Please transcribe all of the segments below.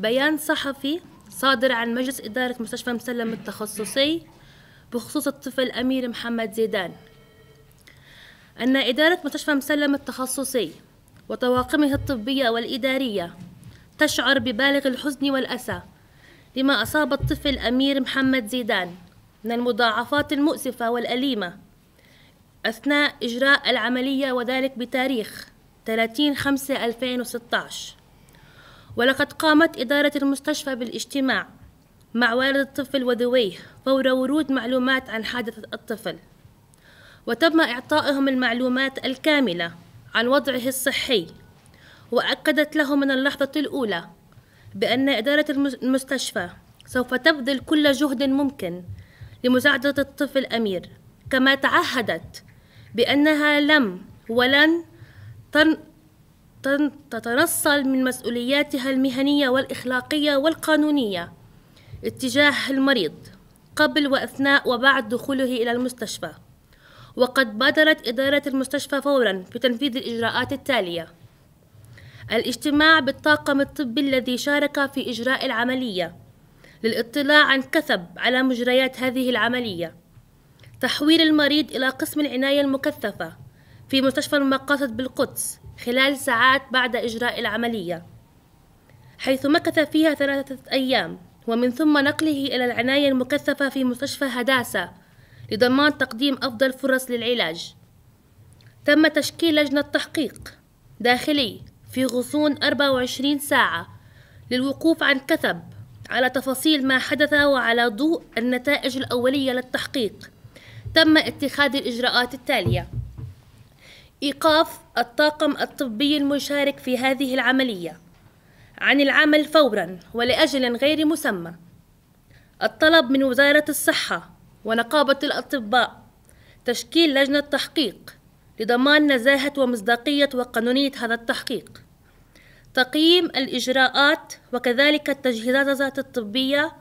بيان صحفي صادر عن مجلس إدارة مستشفى مسلم التخصصي بخصوص الطفل أمير محمد زيدان أن إدارة مستشفى مسلم التخصصي وطواقمه الطبية والإدارية تشعر ببالغ الحزن والأسى لما أصاب الطفل أمير محمد زيدان من المضاعفات المؤسفة والأليمة أثناء إجراء العملية وذلك بتاريخ 30 5 2016 ولقد قامت إدارة المستشفى بالاجتماع مع والد الطفل وذويه فور ورود معلومات عن حادثة الطفل وتم إعطائهم المعلومات الكاملة عن وضعه الصحي وأكدت له من اللحظة الأولى بأن إدارة المستشفى سوف تبذل كل جهد ممكن لمساعدة الطفل أمير كما تعهدت بأنها لم ولن تتنصل من مسؤولياتها المهنية والإخلاقية والقانونية اتجاه المريض قبل وأثناء وبعد دخوله إلى المستشفى وقد بادرت إدارة المستشفى فورا بتنفيذ الإجراءات التالية الاجتماع بالطاقم الطبي الذي شارك في إجراء العملية للاطلاع عن كثب على مجريات هذه العملية تحويل المريض إلى قسم العناية المكثفة في مستشفى المقاصد بالقدس خلال ساعات بعد إجراء العملية حيث مكث فيها ثلاثة أيام ومن ثم نقله إلى العناية المكثفة في مستشفى هداسة لضمان تقديم أفضل فرص للعلاج تم تشكيل لجنة تحقيق داخلي في غصون 24 ساعة للوقوف عن كثب على تفاصيل ما حدث وعلى ضوء النتائج الأولية للتحقيق تم اتخاذ الإجراءات التالية إيقاف الطاقم الطبي المشارك في هذه العملية عن العمل فورا ولأجل غير مسمى الطلب من وزارة الصحة ونقابة الأطباء تشكيل لجنة تحقيق لضمان نزاهة ومصداقية وقانونية هذا التحقيق تقييم الإجراءات وكذلك التجهيزات الطبية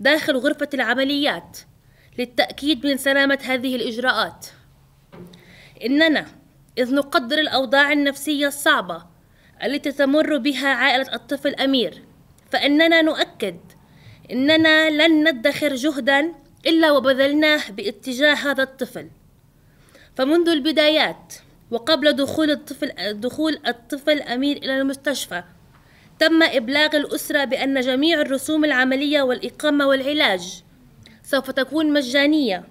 داخل غرفة العمليات للتأكيد من سلامة هذه الإجراءات إننا إذ نقدر الأوضاع النفسية الصعبة التي تمر بها عائلة الطفل أمير فإننا نؤكد إننا لن ندخر جهدا إلا وبذلناه باتجاه هذا الطفل فمنذ البدايات وقبل دخول الطفل دخول الطفل أمير إلى المستشفى تم إبلاغ الأسرة بأن جميع الرسوم العملية والإقامة والعلاج سوف تكون مجانية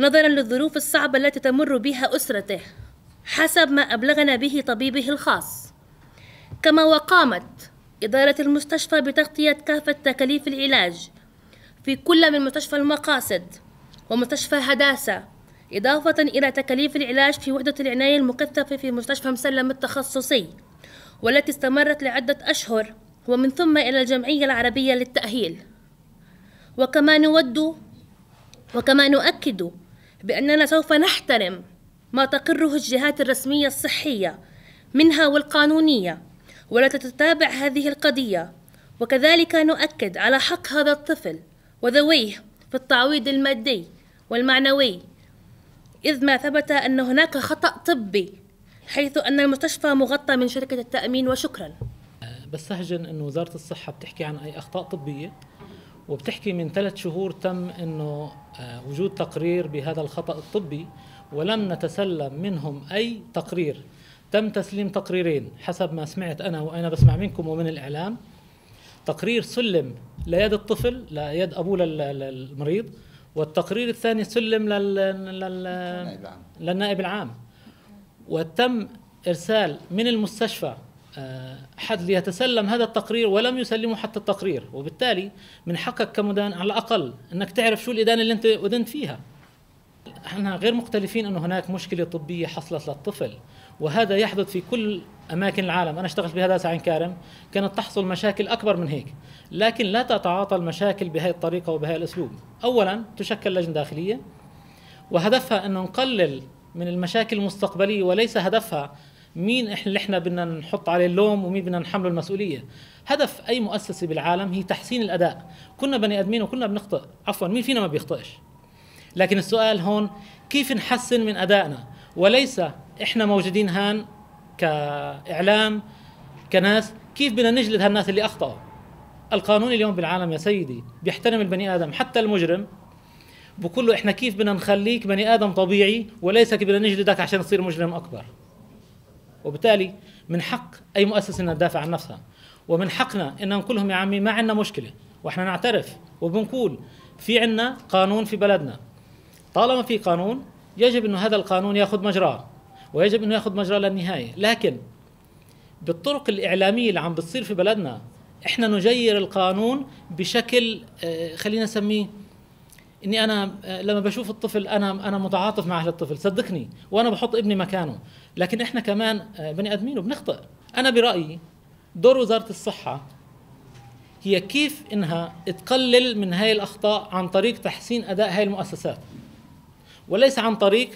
نظرا للظروف الصعبة التي تمر بها أسرته حسب ما أبلغنا به طبيبه الخاص كما وقامت إدارة المستشفى بتغطية كافة تكاليف العلاج في كل من مستشفى المقاصد ومستشفى هداسة إضافة إلى تكاليف العلاج في وحدة العناية المكثفة في مستشفى مسلم التخصصي والتي استمرت لعدة أشهر ومن ثم إلى الجمعية العربية للتأهيل وكما نود وكما نؤكد بأننا سوف نحترم ما تقره الجهات الرسمية الصحية منها والقانونية ولا تتابع هذه القضية وكذلك نؤكد على حق هذا الطفل وذويه في التعويض المادي والمعنوي إذ ما ثبت أن هناك خطأ طبي حيث أن المستشفى مغطى من شركة التأمين وشكرا بستهجن أن وزارة الصحة بتحكي عن أي أخطاء طبية وبتحكي من ثلاث شهور تم أنه آه، وجود تقرير بهذا الخطأ الطبي ولم نتسلم منهم أي تقرير تم تسليم تقريرين حسب ما سمعت أنا وأنا بسمع منكم ومن الإعلام تقرير سلم ليد الطفل ليد أبوه للمريض والتقرير الثاني سلم لل... لل... للنائب العام وتم إرسال من المستشفى آه، حد ليتسلم هذا التقرير ولم يسلموا حتى التقرير وبالتالي من حقك كمدان على الأقل أنك تعرف شو الإدانة اللي أنت أدنت فيها احنا غير مختلفين انه هناك مشكله طبيه حصلت للطفل وهذا يحدث في كل اماكن العالم انا اشتغلت بهذا عين كارم كانت تحصل مشاكل اكبر من هيك لكن لا تتعاطى المشاكل بهذه الطريقه وبهذا الاسلوب اولا تشكل لجنه داخليه وهدفها انه نقلل من المشاكل المستقبليه وليس هدفها مين اللي احنا بدنا نحط عليه اللوم ومين بدنا نحمله المسؤوليه هدف اي مؤسسه بالعالم هي تحسين الاداء كنا بني ادمين وكلنا بنخطئ عفوا مين فينا ما بيخطئش لكن السؤال هون كيف نحسن من أدائنا وليس إحنا موجودين هان كإعلام كناس كيف بدنا نجلد هالناس اللي أخطأوا القانون اليوم بالعالم يا سيدي بيحترم البني آدم حتى المجرم بقول له احنا كيف بدنا نخليك بني ادم طبيعي وليس بدنا نجلدك عشان تصير مجرم اكبر وبالتالي من حق اي مؤسسه انها تدافع عن نفسها ومن حقنا ان نقول لهم يا عمي ما عندنا مشكله واحنا نعترف وبنقول في عندنا قانون في بلدنا طالما في قانون يجب أن هذا القانون يأخذ مجراه ويجب أنه يأخذ مجراه للنهاية لكن بالطرق الإعلامية اللي عم بتصير في بلدنا احنا نجير القانون بشكل آه، خلينا نسميه اني انا آه، لما بشوف الطفل انا انا متعاطف مع هذا الطفل صدقني وانا بحط ابني مكانه لكن احنا كمان آه، بني ادمين وبنخطئ انا برايي دور وزاره الصحه هي كيف انها تقلل من هاي الاخطاء عن طريق تحسين اداء هاي المؤسسات وليس عن طريق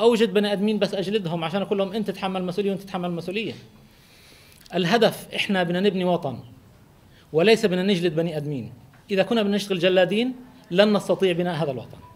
اوجد بني ادمين بس اجلدهم عشان اقول لهم انت تتحمل المسؤوليه وانت تتحمل المسؤوليه الهدف احنا بدنا نبني وطن وليس بدنا نجلد بني ادمين اذا كنا بدنا نشتغل جلادين لن نستطيع بناء هذا الوطن